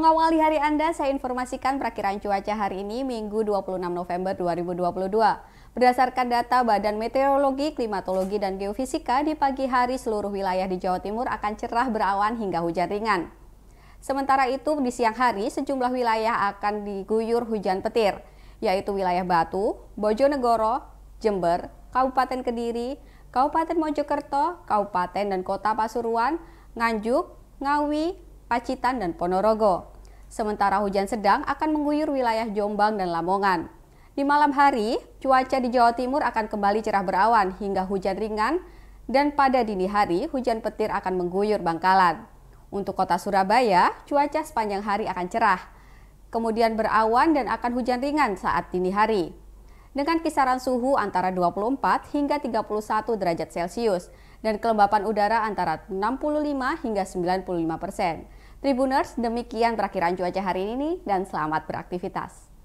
Mengawali hari Anda, saya informasikan perakiraan cuaca hari ini Minggu 26 November 2022. Berdasarkan data Badan Meteorologi, Klimatologi, dan Geofisika, di pagi hari seluruh wilayah di Jawa Timur akan cerah berawan hingga hujan ringan. Sementara itu, di siang hari, sejumlah wilayah akan diguyur hujan petir, yaitu wilayah Batu, Bojonegoro, Jember, Kabupaten Kediri, Kabupaten Mojokerto, Kabupaten dan Kota Pasuruan, Nganjuk, Ngawi, Pacitan, dan Ponorogo. Sementara hujan sedang akan mengguyur wilayah Jombang dan Lamongan. Di malam hari, cuaca di Jawa Timur akan kembali cerah berawan hingga hujan ringan dan pada dini hari hujan petir akan mengguyur Bangkalan. Untuk kota Surabaya, cuaca sepanjang hari akan cerah, kemudian berawan dan akan hujan ringan saat dini hari. Dengan kisaran suhu antara 24 hingga 31 derajat Celcius dan kelembapan udara antara 65 hingga 95 persen. Tribuners, demikian perakhiran cuaca hari ini dan selamat beraktivitas.